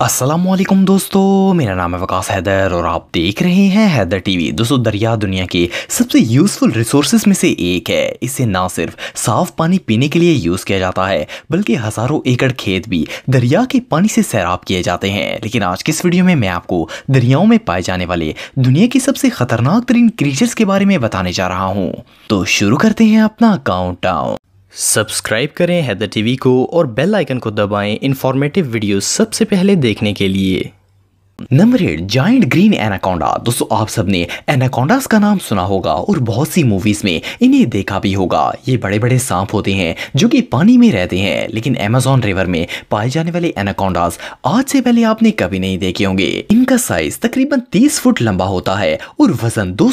असलम दोस्तों मेरा नाम है वकास हैदर और आप देख रहे हैं हैदर टीवी दोस्तों दरिया दुनिया के सबसे यूज़फुल रिसोर्सेज में से एक है इसे ना सिर्फ साफ पानी पीने के लिए यूज़ किया जाता है बल्कि हज़ारों एकड़ खेत भी दरिया के पानी से सैराब किए जाते हैं लेकिन आज के इस वीडियो में मैं आपको दरियाओं में पाए जाने वाले दुनिया के सबसे ख़तरनाक तरीन क्रीचर्स के बारे में बताने जा रहा हूँ तो शुरू करते हैं अपना काउंट सब्सक्राइब करें हैदर टीवी को और बेल आइकन को दबाएं इन्फॉर्मेटिव वीडियो सबसे पहले देखने के लिए number eight giant green anaconda दोस्तों आप सबने एनाकोंडास का नाम सुना होगा और बहुत सी मूवीज में इन्हें देखा भी होगा ये बड़े बड़े सांप होते हैं जो कि पानी में रहते हैं लेकिन एमेजोन रिवर में पाए जाने वाले एनाकोंडास आज से पहले आपने कभी नहीं देखे होंगे इनका साइज तकरीबन तीस फुट लंबा होता है और वजन दो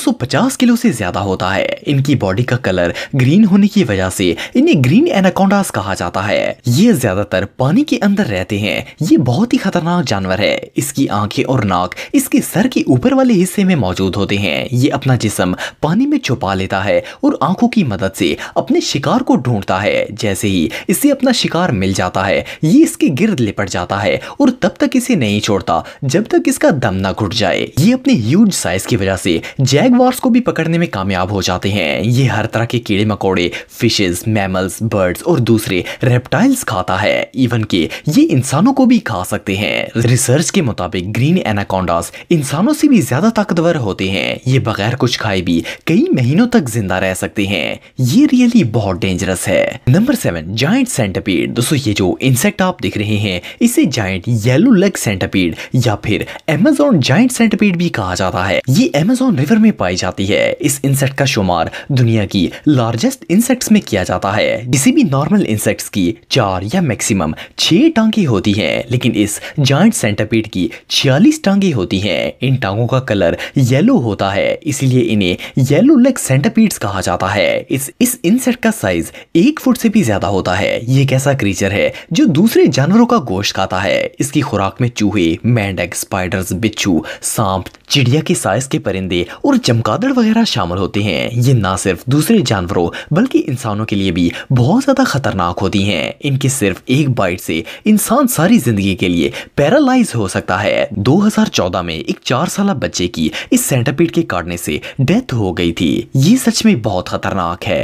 किलो से ज्यादा होता है इनकी बॉडी का कलर ग्रीन होने की वजह से इन्हें ग्रीन एनाकोंडास कहा जाता है ये ज्यादातर पानी के अंदर रहते हैं ये बहुत ही खतरनाक जानवर है इसकी आंख आंखें और नाक इसके सर के ऊपर वाले हिस्से में मौजूद होते हैं ये अपना जिसम पानी में छुपा लेता है और आंखों की मदद से अपने शिकार को ढूंढता है जैसे ही इसे अपना शिकार मिल जाता है ये इसके गिर्द लिपट जाता है और तब तक इसे नहीं छोड़ता जब तक इसका दम ना घुट जाए ये अपने ह्यूज साइज की वजह से जैग को भी पकड़ने में कामयाब हो जाते हैं ये हर तरह के कीड़े मकोड़े फिशेज मैमल्स बर्ड्स और दूसरे रेप्टाइल्स खाता है इवन के ये इंसानों को भी खा सकते हैं रिसर्च के मुताबिक ग्रीन ग्रीन एनाकोंडास इंसानों से भी ज्यादा ताकतवर होते हैं ये बगैर कुछ खाए भी कई महीनों तक जिंदा रह सकते हैं ये रियली बहुत डेंजरस है नंबर सेवन जॉइंट सेंटापीड दोस्तों ये जो इंसेक्ट आप देख रहे हैं इसे जॉइंट येलो लेग सेंटापीड या फिर एमेजोन जॉइंट सेंटापीड भी कहा जाता है ये एमेजोन रिवर में पाई जाती है इस इंसेक्ट का शुमार दुनिया की लार्जेस्ट इंसेक्ट्स में किया जाता है किसी भी नॉर्मल इंसेक्ट्स की चार या मैक्सिमम छह टांगे होती हैं, लेकिन इस जॉइंट सेंटापीड की छिया 40 टांगे होती हैं इन टांगों का कलर येलो होता है इसीलिए इन्हें येलो लेग सेंटापीड्स कहा जाता है इस इस इंसेक्ट का साइज एक फुट से भी ज्यादा होता है ये एक ऐसा क्रीचर है जो दूसरे जानवरों का गोश्त खाता है इसकी खुराक में चूहे मेंढक स्पाइडर्स बिच्छू सांप चिड़िया के साइज के परिंदे और चमकादड़ वगैरह शामिल होते हैं ये ना सिर्फ दूसरे जानवरों बल्कि इंसानों के लिए भी बहुत ज्यादा खतरनाक होती हैं इनके सिर्फ एक बाइट से इंसान सारी जिंदगी के लिए पैरालाइज हो सकता है 2014 में एक चार साल बच्चे की इस सेंटापीड के काटने से डेथ हो गई थी ये सच में बहुत खतरनाक है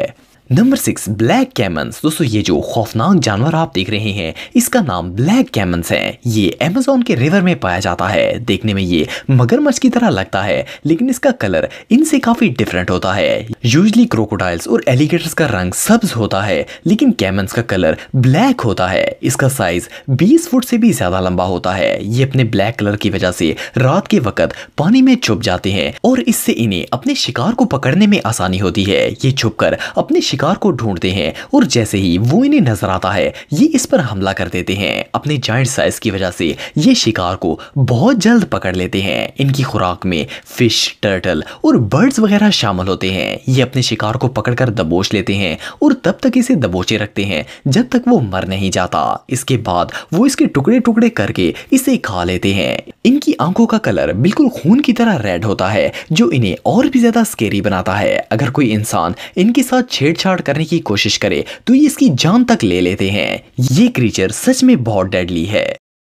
नंबर सिक्स ब्लैक कैमन्स दोस्तों ये जो खौफनाक जानवर आप देख रहे हैं इसका नाम ब्लैक कैमन्स है ये अमेजोन के रिवर में पाया जाता है देखने में ये मगरमच्छ की तरह लगता है लेकिन इसका कलर इनसे काफी डिफरेंट होता है यूजली क्रोकोडाइल्स और एलिगेटर्स का रंग सब्ज होता है लेकिन कैमन्स का कलर ब्लैक होता है इसका साइज बीस फुट से भी ज्यादा लंबा होता है ये अपने ब्लैक कलर की वजह से रात के वक्त पानी में छुप जाते हैं और इससे इन्हें अपने शिकार को पकड़ने में आसानी होती है ये छुप अपने शिकार को ढूंढते हैं और जैसे ही वो इन्हें नजर आता है ये इस पर हमला कर देते हैं अपने जॉइंट साइज की वजह से ये शिकार को बहुत जल्द पकड़ लेते हैं इनकी खुराक में फिश टर्टल और बर्ड्स वगैरह शामिल होते हैं ये अपने शिकार को पकड़कर दबोच लेते हैं और तब तक इसे दबोचे रखते हैं जब तक वो मर नहीं जाता इसके बाद वो इसके टुकड़े टुकड़े करके इसे खा लेते हैं इनकी आंखों का कलर बिल्कुल खून की तरह रेड होता है जो इन्हें और भी ज्यादा स्केरी बनाता है अगर कोई इंसान इनके साथ छेड़छाड़ आउट करने की कोशिश करे तो ये इसकी जान तक ले लेते हैं ये क्रीचर सच में बहुत डेडली है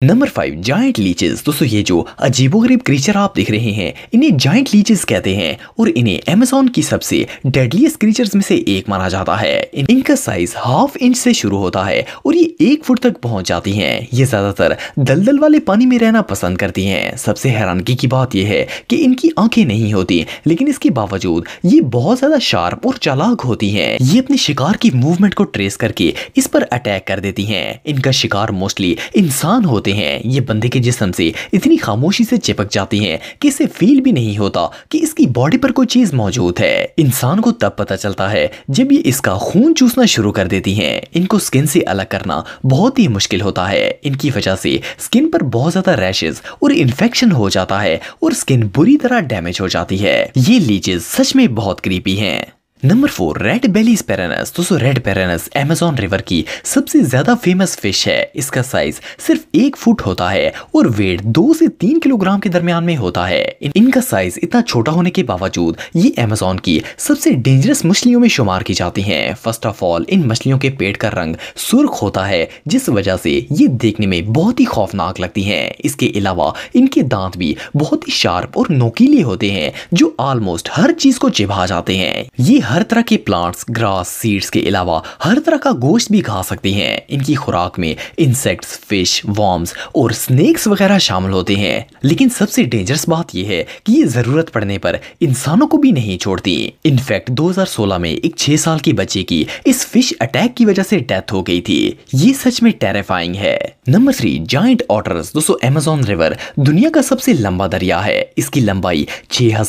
नंबर फाइव जाइंट लीचेस दोस्तों ये जो अजीबोगरीब क्रीचर आप देख रहे हैं इन्हें जाइंट लीचेस कहते हैं और इन्हें अमेजोन की सबसे डेडलीस्ट क्रीचर्स में से एक माना जाता है इनका साइज हाफ इंच से शुरू होता है और ये एक फुट तक पहुंच जाती हैं ये ज्यादातर दलदल वाले पानी में रहना पसंद करती हैं सबसे हैरानगी की बात यह है कि इनकी आंखें नहीं होती लेकिन इसके बावजूद ये बहुत ज्यादा शार्प और चालाक होती है ये अपने शिकार की मूवमेंट को ट्रेस करके इस पर अटैक कर देती है इनका शिकार मोस्टली इंसान होते हैं ये बंदे के जिसम से इतनी खामोशी से चिपक जाती हैं कि इसे फील भी नहीं होता कि इसकी बॉडी पर कोई चीज मौजूद है इंसान को तब पता चलता है जब ये इसका खून चूसना शुरू कर देती हैं इनको स्किन से अलग करना बहुत ही मुश्किल होता है इनकी वजह से स्किन पर बहुत ज्यादा रैशेज और इन्फेक्शन हो जाता है और स्किन बुरी तरह डैमेज हो जाती है ये लीचेज सच में बहुत क्रीपी है number four red bellied piranhas दोस्तों रेड पेरानस एमेजॉन रिवर की सबसे ज्यादा फेमस फिश है इसका साइज सिर्फ एक फुट होता है और वेट दो से तीन किलोग्राम के दरमियान में होता है इन, इनका साइज इतना छोटा होने के बावजूद ये एमेजॉन की सबसे डेंजरस मछलियों में शुमार की जाती है फर्स्ट ऑफ ऑल इन मछलियों के पेट का रंग सुर्ख होता है जिस वजह से ये देखने में बहुत ही खौफनाक लगती है इसके अलावा इनके दांत भी बहुत ही शार्प और नोकीले होते हैं जो ऑलमोस्ट हर चीज को चिभा जाते हैं ये हर तरह के प्लांट्स ग्रास सीड्स के अलावा हर तरह का गोश्त भी खा सकती हैं इनकी खुराक में इंसेक्ट्स फिश वॉर्म्स और स्नेक्स वगैरह शामिल होते हैं लेकिन सबसे डेंजरस बात यह है कि ये ज़रूरत पड़ने पर इंसानों को भी नहीं छोड़ती इनफैक्ट 2016 में एक छह साल के बच्चे की इस फिश अटैक की वजह से डेथ हो गई थी ये सच में टेरिफाइंग है नंबर थ्री जॉइंट ऑटर्स दोस्तों एमेजोन रिवर दुनिया का सबसे लंबा दरिया है इसकी लंबाई छह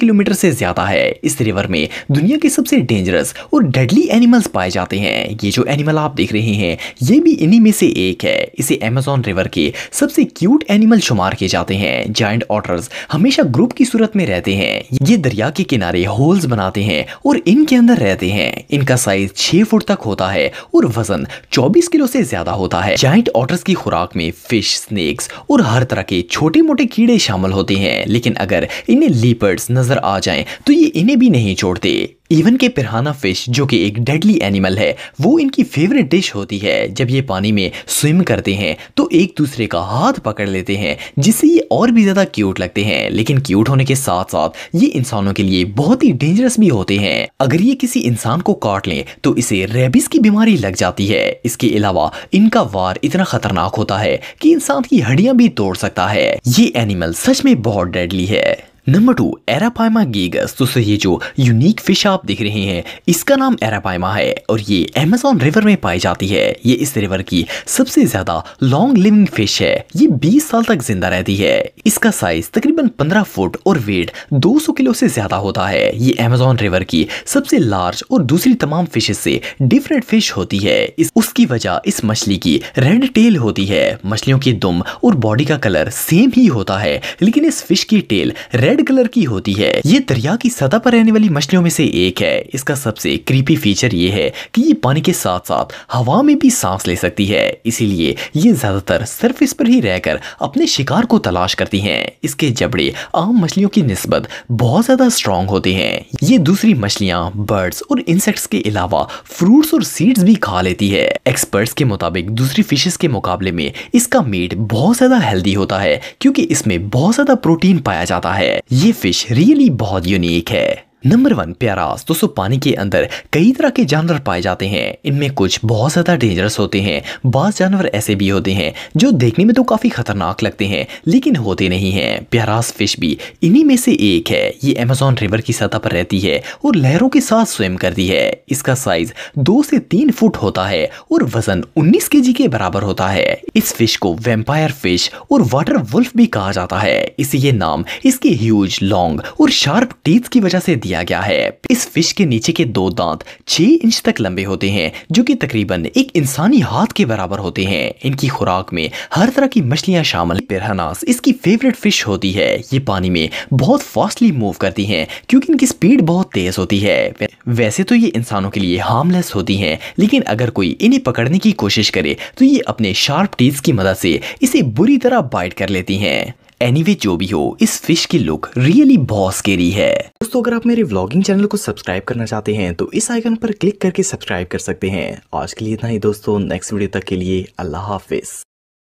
किलोमीटर से ज्यादा है इस रिवर में दुनिया के सबसे डेंजरस और डेडली एनिमल्स पाए जाते हैं ये जो एनिमल आप देख रहे हैं ये भी इन्हीं में से एक है इसे अमेजोन रिवर के सबसे क्यूट एनिमल शुमार किए जाते हैं जॉइंट ऑटर्स हमेशा ग्रुप की सूरत में रहते हैं ये दरिया के किनारे होल्स बनाते हैं और इनके अंदर रहते हैं इनका साइज छह फुट तक होता है और वजन चौबीस किलो से ज्यादा होता है जाइंट ऑटर्स की खुराक में फिश स्नेक्स और हर तरह के छोटे मोटे कीड़े शामिल होते हैं लेकिन अगर इन्हें लीपर्ड्स नजर आ जाए तो ये इन्हें भी नहीं छोड़ छोड़ दे इवन के पिराना फिश जो कि एक डेडली एनिमल है वो इनकी फेवरेट डिश होती है जब ये पानी में स्विम करते हैं तो एक दूसरे का हाथ पकड़ लेते हैं जिससे ये और भी ज़्यादा क्यूट लगते हैं लेकिन क्यूट होने के साथ साथ ये इंसानों के लिए बहुत ही डेंजरस भी होते हैं अगर ये किसी इंसान को काट लें तो इसे रेबिस की बीमारी लग जाती है इसके अलावा इनका वार इतना खतरनाक होता है कि इंसान की हड्डियां भी तोड़ सकता है ये एनिमल सच में बहुत डेडली है नंबर टू एरापाइमा गीगस दोस्तों ये जो यूनिक फिश आप देख रहे हैं इसका नाम एरापाइमा है और ये अमेजोन रिवर में पाई जाती है ये इस रिवर की सबसे ज़्यादा लॉन्ग लिविंग फिश है ये 20 साल तक जिंदा रहती है इसका साइज तकरीबन 15 फुट और वेट 200 किलो से ज़्यादा होता है ये अमेजोन रिवर की सबसे लार्ज और दूसरी तमाम फिशेज से डिफरेंट फिश होती है इस उसकी वजह इस मछली की रेड टेल होती है मछलियों की दुम और बॉडी का कलर सेम ही होता है लेकिन इस फिश की टेल रेड रेड कलर की होती है ये दरिया की सतह पर रहने वाली मछलियों में से एक है इसका सबसे क्रीपी फीचर ये है कि ये पानी के साथ साथ हवा में भी सांस ले सकती है इसीलिए ये ज्यादातर सरफेस पर ही रहकर अपने शिकार को तलाश करती हैं इसके जबड़े आम मछलियों की नस्बत बहुत ज्यादा स्ट्रांग होते हैं ये दूसरी मछलियाँ बर्ड्स और इंसेक्ट्स के अलावा फ्रूट्स और सीड्स भी खा लेती है एक्सपर्ट्स के मुताबिक दूसरी फिशेज के मुकाबले में इसका मीट बहुत ज्यादा हेल्दी होता है क्योंकि इसमें बहुत ज्यादा प्रोटीन पाया जाता है ये फिश रियली बहुत यूनिक है नंबर वन प्यारास दोस्तों पानी के अंदर कई तरह के जानवर पाए जाते हैं इनमें कुछ बहुत ज़्यादा डेंजरस होते हैं बास जानवर ऐसे भी होते हैं जो देखने में तो काफ़ी खतरनाक लगते हैं लेकिन होते नहीं हैं प्यारास फिश भी इन्हीं में से एक है ये अमेजोन रिवर की सतह पर रहती है और लहरों के साथ स्विम करती है इसका साइज दो से तीन फुट होता है और वजन उन्नीस के के बराबर होता है इस फिश को वेम्पायर फिश और वाटर वुल्फ भी कहा जाता है इसी ये नाम इसके ह्यूज लॉन्ग और शार्प टीथ की वजह से दिया गया है इस फिश के नीचे के दो दांत छह इंच तक लंबे होते हैं जो कि तकरीबन एक इंसानी हाथ के बराबर होते हैं इनकी खुराक में हर तरह की मछलियां शामिल पिरहनास इसकी फेवरेट फिश होती है ये पानी में बहुत फास्टली मूव करती है क्योंकि इनकी स्पीड बहुत तेज होती है वैसे तो ये इंसानों के लिए हार्मलेस होती है लेकिन अगर कोई इन्हें पकड़ने की कोशिश करे तो ये अपने शार्प टीज की मदद से इसे बुरी तरह बाइट कर लेती हैं एनीवे anyway, जो भी हो इस फिश की लुक रियली के स्केरी है दोस्तों अगर आप मेरे व्लॉगिंग चैनल को सब्सक्राइब करना चाहते हैं तो इस आइकन पर क्लिक करके सब्सक्राइब कर सकते हैं आज के लिए इतना ही दोस्तों नेक्स्ट वीडियो तक के लिए अल्लाह हाफिज